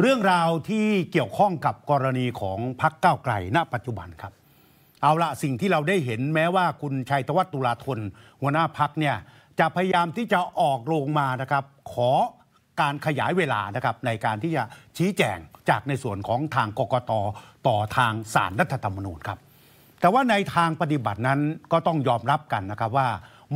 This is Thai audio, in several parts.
เรื่องราวที่เกี่ยวข้องกับกรณีของพักเก้าไกล ณ ปัจจุบันครับเอาละสิ่งที่เราได้เห็น แม้ว่าคุณชัยธวัฒน์ตุลาธนหัวหน้าพักเนี่ยจะพยายามที่จะออกโรงมานะครับ ขอการขยายเวลานะครับในการที่จะชี้แจงจากในส่วนของทางกกตต่อทางสารรัฐธรรมนูญครับแต่ว่าในทางปฏิบัตินั้นก็ต้องยอมรับกันนะครับว่า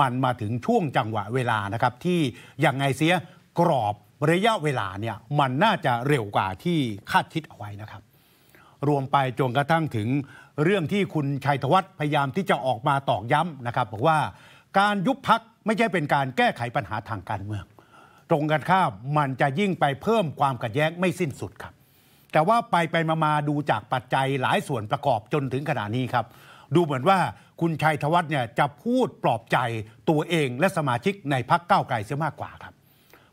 มันมาถึงช่วงจังหวะเวลานะครับที่ยังไงเสียกรอบระยะเวลาเนี่ยมันน่าจะเร็วกว่าที่คาดคิดเอาไว้นะครับ รวมไปจนกระทั่งถึงเรื่องที่คุณชัยธวัฒน์พยายามที่จะออกมาตอกย้ำนะครับ บอกว่าการยุบพักไม่ใช่เป็นการแก้ไขปัญหาทางการเมือง ตรงกันข้ามมันจะยิ่งไปเพิ่มความขัดแย้งไม่สิ้นสุดครับแต่ว่าไปไปมามาดูจากปัจจัยหลายส่วนประกอบจนถึงขณะนี้ครับ ดูเหมือนว่าคุณชัยธวัฒน์เนี่ยจะพูดปลอบใจตัวเอง และสมาชิกในพักเก้าไกลเสียมากกว่าครับ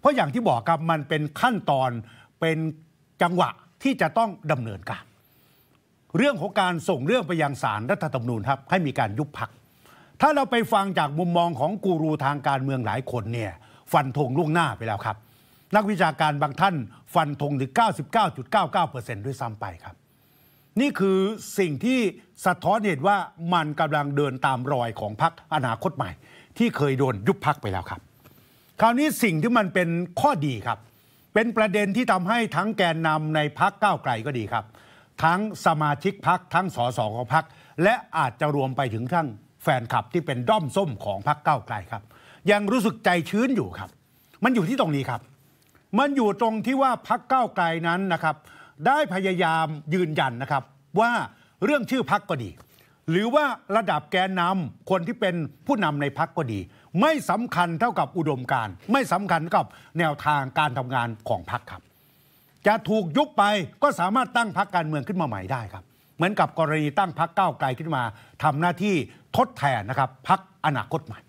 เพราะอย่างที่บอกครับมันเป็นขั้นตอนเป็นจังหวะที่จะต้องดำเนินการเรื่องของการส่งเรื่องไปยังศาลรรัฐธรรมนูญครับ ให้มีการยุบพัก ถ้าเราไปฟังจากมุมมองของกูรูทางการเมืองหลายคนเนี่ยฟันธงล่วงหน้าไปแล้วครับ นักวิชาการบางท่านฟันธงถึง 99.99%ด้วยซ้ำไปครับ นี่คือสิ่งที่สะท้อนเห็นว่ามันกำลังเดินตามรอยของพรรคอนาคตใหม่ ที่เคยโดนยุบพักไปแล้วครับคราวนี้สิ่งที่มันเป็นข้อดีครับ เป็นประเด็นที่ทำให้ทั้งแกนนำในพักก้าวไกลก็ดีครับ ทั้งสมาชิกพักทั้งสสของพัก และอาจจะรวมไปถึงทั้งแฟนคลับที่เป็นด้อมส้มของพักก้าวไกลครับ ยังรู้สึกใจชื้นอยู่ครับ มันอยู่ที่ตรงนี้ครับ มันอยู่ตรงที่ว่าพักก้าวไกลนั้นนะครับ ได้พยายามยืนยันนะครับ ว่าเรื่องชื่อพักก็ดี หรือว่าระดับแกนนำคนที่เป็นผู้นำในพักก็ดีไม่สำคัญเท่ากับอุดมการไม่สำคัญกับแนวทางการทำงานของพรรคครับ จะถูกยุบไปก็สามารถตั้งพรรคการเมืองขึ้นมาใหม่ได้ครับ เหมือนกับกรณีตั้งพรรคก้าวไกลขึ้นมา ทำหน้าที่ทดแทนนะครับพรรคอนาคตใหม่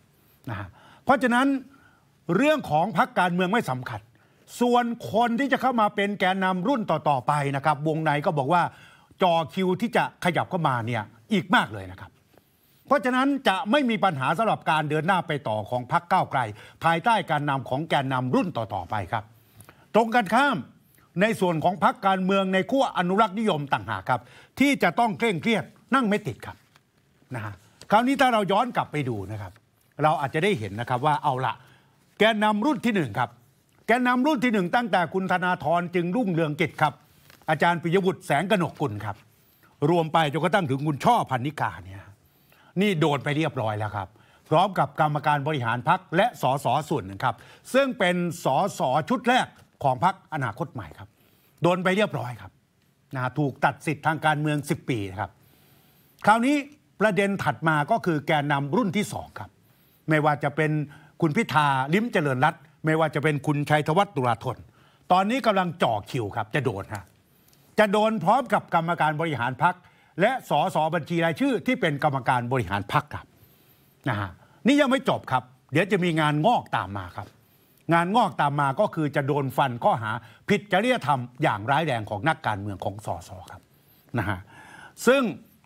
นะฮะเพราะฉะนั้นเรื่องของพรรคการเมืองไม่สำคัญ ส่วนคนที่จะเข้ามาเป็นแกนนำรุ่นต่อๆไปนะครับ วงในก็บอกว่า จอคิวที่จะขยับเข้ามาเนี่ยอีกมากเลยนะครับเพราะฉะนั้นจะไม่มีปัญหาสำหรับการเดินหน้าไปต่อของพรรคก้าวไกล ภายใต้การนำของแกนนำรุ่นต่อๆไปครับ ตรงกันข้ามในส่วนของพรรคการเมืองในขั้วอนุรักษ์นิยมต่างหากครับ ที่จะต้องเคร่งเครียดนั่งไม่ติด ครับนะฮะคราวนี้ถ้าเราย้อนกลับไปดูนะครับ เราอาจจะได้เห็นนะครับว่าเอาละแกนนำรุ่นที่หนึ่งครับแกนนำรุ่นที่หนึ่งตั้งแต่คุณธนาธรจึงรุ่งเรืองกิจครับ อาจารย์ปิยบุตรแสงกนกกุลครับ รวมไปจนกระทั่งถึงคุณช่อพันนิกาเนี่ยนี่โดนไปเรียบร้อยแล้วครับ พร้อมกับกรรมการบริหารพักและสสส่วนหนึ่งครับ ซึ่งเป็นสสชุดแรก ของพักอนาคตใหม่ครับ โดนไปเรียบร้อยครับนะถูกตัดสิทธิ์ทางการเมือง 10 ปีครับคราวนี้ประเด็นถัดมาก็คือแกนนำรุ่นที่สองครับ ไม่ว่าจะเป็นคุณพิธาลิ้มเจริญรัตไม่ว่าจะเป็นคุณชัยธวัฒน์ตุลาธนตอนนี้กำลังจ่อคิวครับ จะโดนฮะจะโดนพร้อมกับกรรมการบริหารพักและสสบัญชีรายชื่อที่เป็นกรรมการบริหารพรรคครับนะฮะนี่ยังไม่จบครับ เดี๋ยวจะมีงานงอกตามมาครับ งานงอกตามมาก็คือจะโดนฟันข้อหาผิดจริยธรรมอย่างร้ายแรงของนักการเมืองของสสครับนะฮะซึ่ง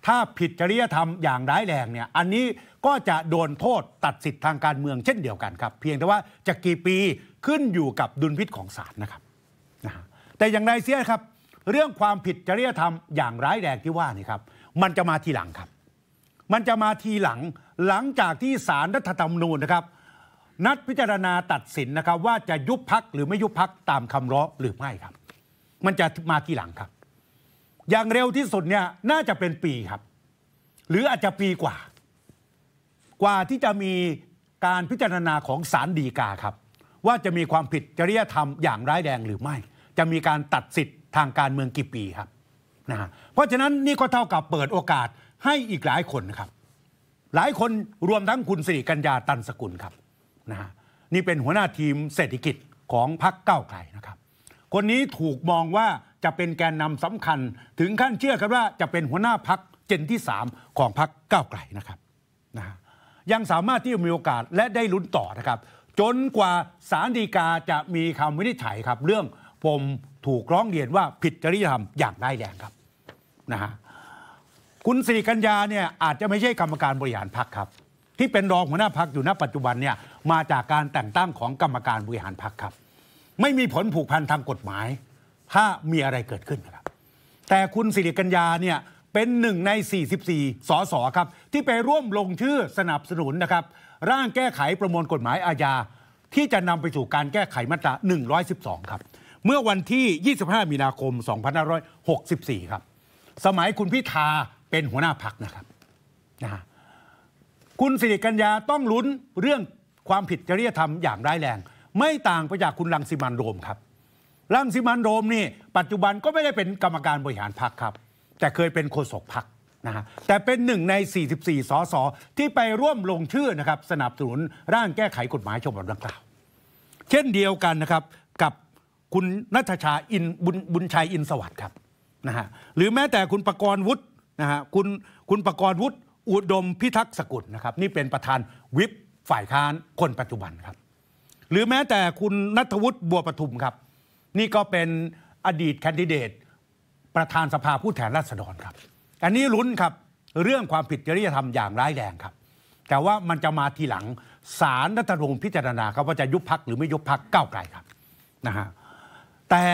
ถ้าผิดจริยธรรมอย่างร้ายแรงเนี่ยอันนี้ก็จะโดนโทษตัดสิทธิ์ทางการเมือง เช่นเดียวกันครับ เพียงแต่ว่าจะกี่ปีขึ้นอยู่กับดุลพิษของศาลนะครับนะฮะแต่อย่างไรเสียครับเรื่องความผิดจริยธรรมอย่างร้ายแรงที่ว่านี่ครับ มันจะมาทีหลังครับ มันจะมาทีหลังหลังจากที่สารรัฐธรรมนูญนะครับ นัดพิจารณาตัดสินนะครับ ว่าจะยุบพักหรือไม่ยุบพักตามคำร้องหรือไม่ครับ มันจะมาทีหลังครับ อย่างเร็วที่สุดเนี่ยน่าจะเป็นปีครับ หรืออาจจะปีกว่า กว่าที่จะมีการพิจารณาของสารดีกาครับ ว่าจะมีความผิดจริยธรรมอย่างร้ายแรงหรือไม่ จะมีการตัดสิทธิทางการเมืองกี่ปีครับนะฮะ เพราะฉะนั้นนี่ก็เท่ากับเปิดโอกาสให้อีกหลายคนครับ หลายคนรวมทั้งคุณสิริกัญญาตันสกุลครับนะฮะนี่เป็นหัวหน้าทีมเศรษฐกิจของพรรคเก้าไกลนะครับ คนนี้ถูกมองว่าจะเป็นแกนนำสำคัญถึงขั้นเชื่อกันว่า จะเป็นหัวหน้าพักเจนที่3ของพรรคเก้าไกลนะครับนะฮะยังสามารถที่จะมีโอกาสและได้ลุ้นต่อนะครับ จนกว่าสารดีกาจะมีคำวินิจฉัยครับ เรื่องผมถูกร้องเรียนว่าผิดจริยธรรมอย่างได้แรงครับนะฮะคุณสิริกัญญาเนี่ยอาจจะไม่ใช่กรรมการบริหารพรรคครับที่เป็นรองหัวหน้าพรรคอยู่ณปัจจุบันเนี่ยมาจากการแต่งตั้งของกรรมการบริหารพรรคครับไม่มีผลผูกพันทางกฎหมาย ถ้ามีอะไรเกิดขึ้นครับแต่คุณสิริกัญญาเนี่ย เป็นหนึ่งใน 44สสครับ ที่ไปร่วมลงชื่อสนับสนุนนะครับ ร่างแก้ไขประมวลกฎหมายอาญาที่จะนำไปสู่การแก้ไขมาตรา112 ครับเมื่อวันที่ 25มีนาคม2564 ครับ สมัยคุณพิธา เป็นหัวหน้าพักนะครับ นะ คุณสิริกัญญาต้องลุ้นเรื่องความผิดจริยธรรมอย่างร้ายแรง ไม่ต่างไปจากคุณรังสิมันโรมครับ รังสิมันโรมนี่ปัจจุบันก็ไม่ได้เป็นกรรมการบริหารพักครับ แต่เคยเป็นโฆษกพักนะฮะ แต่เป็นหนึ่งใน 44สสที่ไปร่วมลงชื่อนะครับ สนับสนุนร่างแก้ไขกฎหมายฉบับดังกล่าว เช่นเดียวกันนะครับคุณนัทชาอินบุญบุญชัยอินสวัสดิ์ครับนะฮะหรือแม้แต่คุณประกรณ์วุฒินะฮะคุณคุณประกรณ์วุฒิอุดมพิทักษ์สกุลนะครับ นี่เป็นประธานวิปฝ่ายค้านคนปัจจุบันครับ หรือแม้แต่คุณนัทวุฒิบัวประทุมครับนี่ก็เป็นอดีตแคนดิเดต ประธานสภาผู้แทนราษฎรครับอันนี้ลุ้นครับ เรื่องความผิดจริยธรรมอย่างร้ายแรงครับ แต่ว่ามันจะมาทีหลังสารรัฐธรรมนูญพิจารณาครับว่าจะยุบพักหรือไม่ยุบพักก้าวไกลครับนะฮะแต่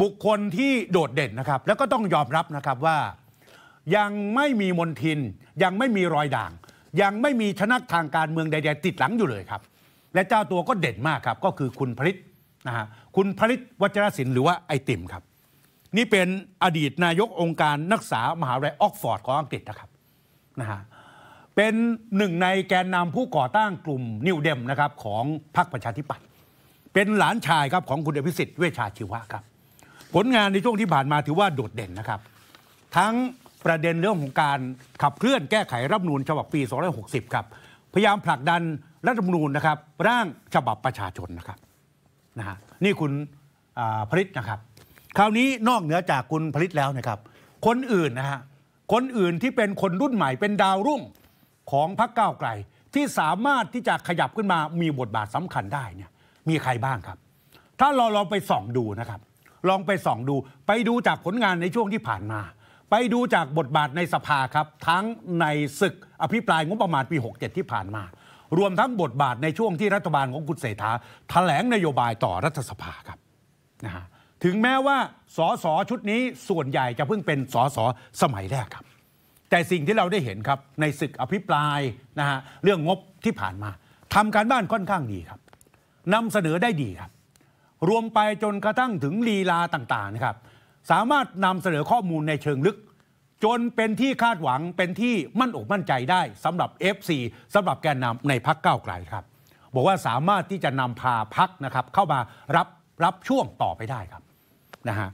บุคคลที่โดดเด่นนะครับแล้วก็ต้องยอมรับนะครับว่า ยังไม่มีมนทิน ยังไม่มีรอยด่าง ยังไม่มีชนักทางการเมืองใด ๆ ติดหลังอยู่เลยครับ และเจ้าตัวก็เด่นมากครับก็คือคุณผลิตนะฮะคุณผลิตวัชรศิลป์หรือว่าไอติมครับนี่เป็นอดีตนายกองค์การนักศึกษามหาวิทยาลัยออกฟอร์ดของอังกฤษนะครับนะฮะเป็นหนึ่งในแกนนำผู้ก่อตั้งกลุ่มนิวเดมนะครับของพรรคประชาธิปัตย์เป็นหลานชายครับของคุณอภิสิทธิ์เวชาชีวะครับ ผลงานในช่วงที่ผ่านมาถือว่าโดดเด่นนะครับ ทั้งประเด็นเรื่องของการขับเคลื่อนแก้ไขรัฐมนูลฉบับปี 260 ครับพยายามผลักดันรัฐมนูญนะครับร่างฉบับประชาชนนะครับนะฮะนี่คุณผลิตนะครับ คราวนี้นอกเหนือจากคุณผลิตแล้วนะครับ คนอื่นนะฮะคนอื่นที่เป็นคนรุ่นใหม่เป็นดาวรุ่งของพรรคก้าวไกล ที่สามารถที่จะขยับขึ้นมามีบทบาทสำคัญได้เนี่ยมีใครบ้างครับ ถ้าเราลองไปส่องดูนะครับลองไปส่อง ดู ไปดูจากผลงานในช่วงที่ผ่านมา ไปดูจากบทบาทในสภาครับ ทั้งในศึกอภิปรายงบประมาณปี67 ที่ผ่านมา รวมทั้งบทบาทในช่วงที่รัฐบาลของคุณเศรษฐาแถลงนโยบายต่อรัฐสภาครับนะฮะถึงแม้ว่าสสชุดนี้ส่วนใหญ่จะเพิ่งเป็นสสสมัยแรกครับ แต่สิ่งที่เราได้เห็นครับในศึกอภิปรายนะฮะเรื่องงบที่ผ่านมาทำการบ้านค่อนข้างดีครับนำเสนอได้ดีครับ รวมไปจนกระทั่งถึงลีลาต่างๆนะครับ สามารถนำเสนอข้อมูลในเชิงลึก จนเป็นที่คาดหวังเป็นที่มั่นอกมั่นใจได้สำหรับ f ีสำหรับแกนนำในพักเก้าไกลครับบอกว่าสามารถที่จะนำพาพักนะครับ เข้ามารับรับช่วงต่อไปได้ครับนะฮะ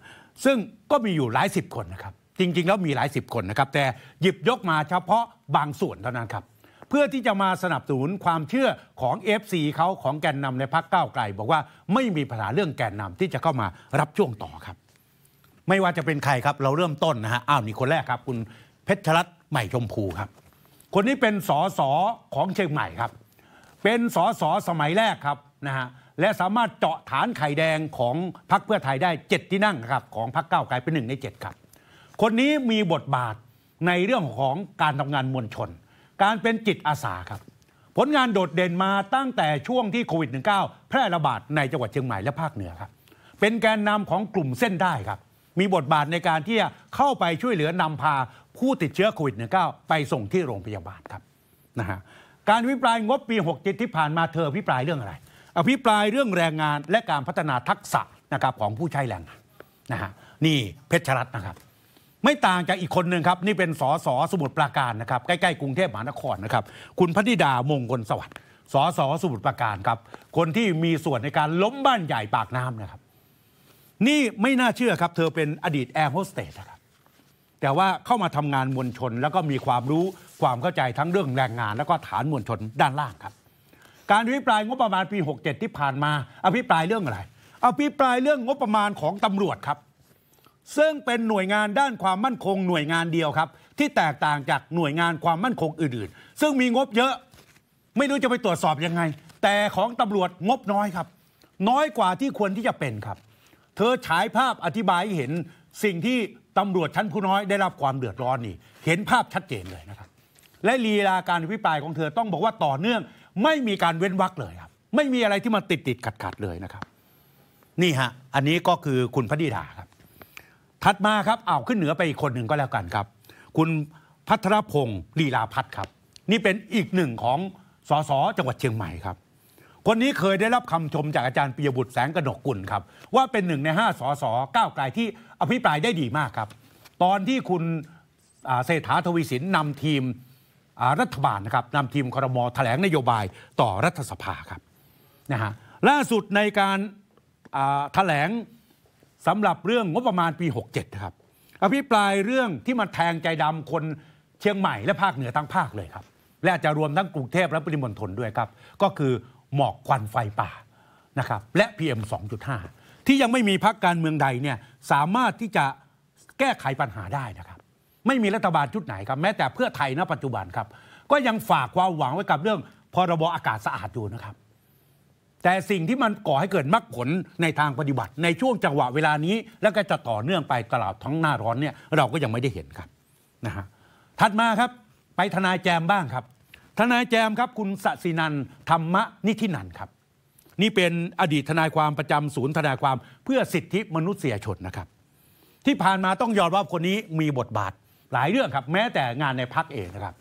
ซึ่งก็มีอยู่หลายสิบคนนะครับ จริง ๆ แล้วมีหลายสิบคนนะครับ แต่หยิบยกมาเฉพาะบางส่วนเท่านั้นครับเพื่อที่จะมาสนับสนุนความเชื่อของ f ีเขาของแกนนำในพักก้าวไกลบอกว่าไม่มีปัญหาเรื่องแกนนำที่จะเข้ามารับช่วงต่อครับ ไม่ว่าจะเป็นใครครับเราเริ่มต้นนะฮะอ้าวนี่คนแรกครับคุณเพชรรัตน์ใหม่ชมพูครับ คนนี้เป็นสอสอของเชียงใหม่ครับ เป็นสอสอสมัยแรกครับนะฮะและสามารถเจาะฐานไข่แดงของพรรคเพื่อไทยได้7ที่นั่งครับ ของพรรคก้าวไกลเป็นหนึ่งใน7ครับคนนี้มีบทบาทในเรื่องของการทำงานมวลชนการเป็นจิตอาสาครับ ผลงานโดดเด่นมาตั้งแต่ช่วงที่โควิด -19 แพร่ระบาดในจังหวัดเชียงใหม่และภาคเหนือครับ เป็นแกนนำของกลุ่มเส้นได้ครับ มีบทบาทในการที่จะเข้าไปช่วยเหลือนำพาผู้ติดเชื้อโควิด -19 ไปส่งที่โรงพยาบาลครับนะฮะการวิปรายงบปี6เที่ผ่านมาเธอวิปรายเรื่องอะไร อภิปรายเรื่องแรงงานและการพัฒนาทักษะนะครับของผู้ใช้แรงงานนะฮะนี่เพชรรัตน์นะครับไม่ต่างจากอีกคนหนึ่งครับนี่เป็นสสสมุทรปราการนะครับใกล้ ๆ กรุงเทพมหานครนะครับคุณพัธิดามงคลสวัสดิ์สสสมุทรปราการครับคนที่มีส่วนในการล้มบ้านใหญ่ปากน้ำนะครับ นี่ไม่น่าเชื่อครับ เธอเป็นอดีตแอร์โฮสเตสครับแต่ว่าเข้ามาทำงานมวลชนแล้วก็มีความรู้ความเข้าใจทั้งเรื่องแรงงาน แล้วก็ฐานมวลชนด้านล่างครับ การอภิปรายงบประมาณปี 67 ที่ผ่านมา อภิปรายเรื่องอะไรอภิปรายเรื่องงบประมาณของตำรวจครับซึ่งเป็นหน่วยงานด้านความมั่นคง หน่วยงานเดียวครับ ที่แตกต่างจากหน่วยงานความมั่นคงอื่นๆ ซึ่งมีงบเยอะ ไม่รู้จะไปตรวจสอบยังไง แต่ของตำรวจงบน้อยครับ น้อยกว่าที่ควรที่จะเป็นครับ เธอฉายภาพอธิบายเห็นสิ่งที่ตำรวจชั้นผู้น้อยได้รับความเดือดร้อนนี่ เห็นภาพชัดเจนเลยนะครับ และลีลาการอภิปรายของเธอต้องบอกว่าต่อเนื่อง ไม่มีการเว้นวักเลยครับ ไม่มีอะไรที่มาติดติดขัดขัดเลยนะครับ นี่ฮะอันนี้ก็คือคุณพดีดาครับถัดมาครับเอาขึ้นเหนือไปอีกคนหนึ่งก็แล้วกันครับ คุณพัทรพงศ์ลีลาพัฒครับ นี่เป็นอีกหนึ่งของสสจังหวัดเชียงใหม่ครับ คนนี้เคยได้รับคำชม จากอาจารย์ปิยบุตรแสงกนกกุลครับ ว่าเป็นหนึ่งในห้าสสก้าวไกลที่อภิปรายได้ดีมากครับ ตอนที่คุณเศรษฐาทวีสินนำทีมรัฐบาลนะครับนำทีมครมแถลงนโยบายต่อรัฐสภาครับนะฮะล่าสุดในการถแถลงสำหรับเรื่องงบประมาณปี 67ครับอภิปรายเรื่องที่มันแทงใจดำคนเชียงใหม่และภาคเหนือทั้งภาคเลยครับและจะรวมทั้งกรุงเทพและปริมณฑลด้วยครับ ก็คือ หมอกควันไฟป่านะครับและ PM 2.5 ที่ยังไม่มีพักการเมืองใดเนี่ยสามารถที่จะแก้ไขปัญหาได้นะครับ ไม่มีรัฐบาลชุดไหนครับ แม้แต่เพื่อไทยณปัจจุบันครับ ก็ยังฝากความหวังไว้กับเรื่องพรบอากาศสะอาดอยู่นะครับแต่สิ่งที่มันก่อให้เกิดมรรคผลในทางปฏิบัติ ในช่วงจังหวะเวลานี้ แล้วก็จะต่อเนื่องไปตลอดทั้งหน้าร้อนเนี่ยเราก็ยังไม่ได้เห็นครับนะฮะถัดมาครับไปทนายแจมบ้างครับ ทนายแจมครับคุณสศินันธรรมนิธินันครับ นี่เป็นอดีตทนายความประจำศูนย์ทนายความเพื่อสิทธิมนุษยชนนะครับ ที่ผ่านมาต้องยอมรับคนนี้มีบทบาทหลายเรื่องครับ แม้แต่งานในพักเองนะครับ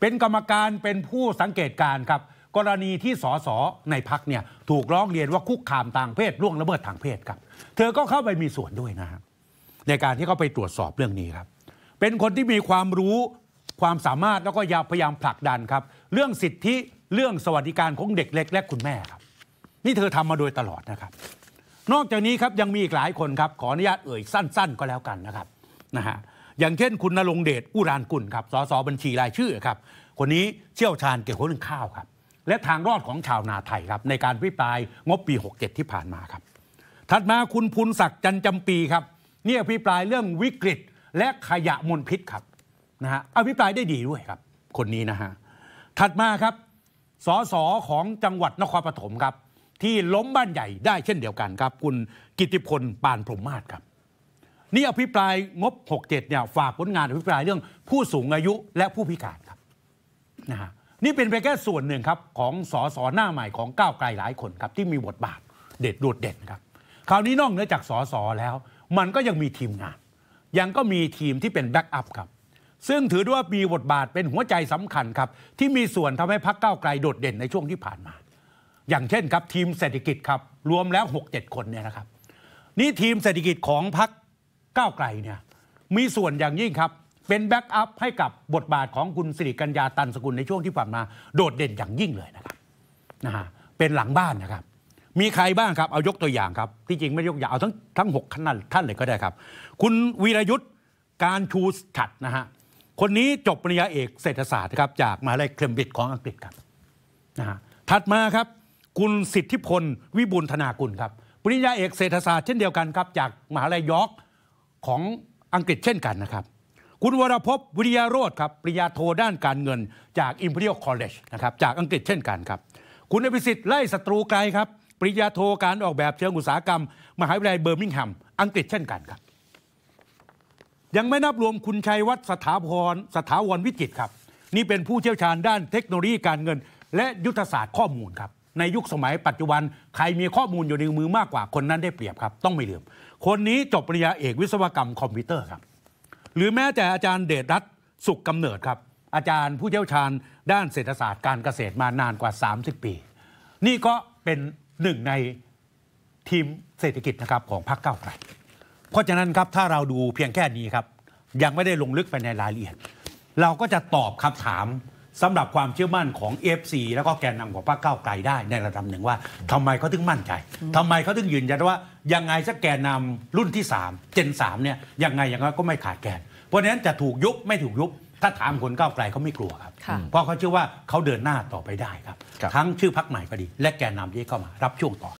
เป็นกรรมการเป็นผู้สังเกตการครับกรณีที่สสในพักเนี่ยถูกร้องเรียนว่าคุกคามทางเพศล่วงละเมิดทางเพศครับเธอก็เข้าไปมีส่วนด้วยนะฮะในการที่เขาไปตรวจสอบเรื่องนี้ครับ เป็นคนที่มีความรู้ความสามารถแล้วก็พยายามผลักดันครับ เรื่องสิทธิเรื่องสวัสดิการของเด็กเล็กและคุณแม่ครับ นี่เธอทำมาโดยตลอดนะครับ นอกจากนี้ครับยังมีอีกหลายคนครับขออนุญาตเอ่ยสั้นๆ ก็แล้วกันนะครับนะฮะอย่างเช่นคุณนรงเดชอุรานกุลครับสสบัญชีรายชื่อครับ คนนี้เชี่ยวชาญเกี่ยวกับเรื่องข้าวครับและทางรอดของชาวนาไทยครับ ในการวิปรายงบปี 67 ที่ผ่านมาครับ ถัดมาคุณพุนศักดิ์จันจำปีครับเนี่ยพิปรายเรื่องวิกฤต และขยะมลพิษครับนะฮะอภิปรายได้ดีด้วยครับ คนนี้นะฮะถัดมาครับสอสอของจังหวัดนครปฐมครับ ที่ล้มบ้านใหญ่ได้เช่นเดียวกันครับ คุณกิติพลปานพรหมมาศครับนี่อภิปรายงบ67เนี่ยฝากผลงานอภิปรายเรื่องผู้สูงอายุและผู้พิการครับนะฮะนี่เป็นเพียงแค่ส่วนหนึ่งครับของสอสอหน้าใหม่ของก้าวไกลหลายคนครับที่มีบทบาทเด็ดโดดเด่นครับ คราวนี้นอกเหนือจากสอสอแล้ว มันก็ยังมีทีมงาน ยังก็มีทีมที่เป็นแบ็กอัพครับซึ่งถือด้ว่ามีบทบาทเป็นหัวใจสำคัญครับ ที่มีส่วนทำให้พรรคก้าวไกลโดดเด่นในช่วงที่ผ่านมา อย่างเช่น ครับทีมเศรษฐกิจครับรวมแล้ว 6 7 คนเนี่ยนะครับนี่ทีมเศรษฐกิจของพรรคก้าวไกลเนี่ยมีส่วนอย่างยิ่งครับเป็นแบ็กอัพให้กับบทบาทของคุณสิริกัญญาตันสกุลในช่วงที่ผ่านมาโดดเด่นอย่างยิ่งเลยนะครับนะฮะเป็นหลังบ้านนะครับ มีใครบ้างครับเอายกตัวอย่างครับที่จริงไม่ยกอย่างเอาทั้งทั้งหกท่านท่านเลยก็ได้ครับ คุณวีรยุทธ์การชูฉัดนะฮะ คนนี้จบปริญญาเอกเศรษฐศาสตร์ครับจากมหาวิทยาลัยเคลมบิดของอังกฤษครับนะฮะถัดมาครับคุณสิทธิพล วิบูลธนากุลครับปริญญาเอกเศรษฐศาสตร์เช่นเดียวกันครับจากมหาวิทยาลัยยอร์กของอังกฤษเช่นกันนะครับคุณวรพวิริยโรธครับปริยาโทด้านการเงิน จาก Imperial College นะครับจากอังกฤษเช่นกันครับคุณอภิสิทธิ์ไล่ศัตรูไกลครับปริยาโทการออกแบบเชิงอุตสาหกรรม มหาวิทยาลัยเบอร์มิงแฮมอังกฤษเช่นกันครับยังไม่นับรวมคุณชัยวัฒน์สถาพรสถาวรวิจิตครับนี่เป็นผู้เชี่ยวชาญด้านเทคโนโลยีการเงิน และยุทธศาสตร์ข้อมูลครับในยุคสมัยปัจจุบันใครมีข้อมูลอยู่ในมือมากกว่าคนนั้นได้เปรียบครับต้องไม่ลืมคนนี้จบปริญญาเอกวิศวกรรมคอมพิวเตอร์ครับหรือแม้แต่อาจารย์เดชรัตน์สุขกำเนิดครับ อาจารย์ผู้เชี่ยวชาญ ด้านเศรษฐศาสตร์การเกษตรมานานกว่า 30 ปี นี่ก็เป็นหนึ่งในทีมเศรษฐกิจนะครับของพรรคเก้าไกลเพราะฉะนั้นครับถ้าเราดูเพียงแค่นี้ครับ ยังไม่ได้ลงลึกไปในรายละเอียดเราก็จะตอบคำถามสำหรับความเชื่อมั่นของเอฟซีแล้วก็แกนนำาของพรรคก้าวไกลได้ในระดับหนึ่งว่า ทำไมเขาถึงมั่นใจทำไมเขาถึงยืนยันว่ายังไงสักแกนนำรุ่นที่3เจน3เนี่ยยังไงยังไงก็ไม่ขาดแกน เพราะนั้นจะถูกยุบไม่ถูกยุบถ้าถามคนก้าวไกลเขาไม่กลัวครับเพราะเขาเชื่อว่าเขาเดินหน้าต่อไปได้ครับทั้งชื่อพรรคใหม่ก็ดี และแกนนำที่เข้ามา รับช่วงต่อ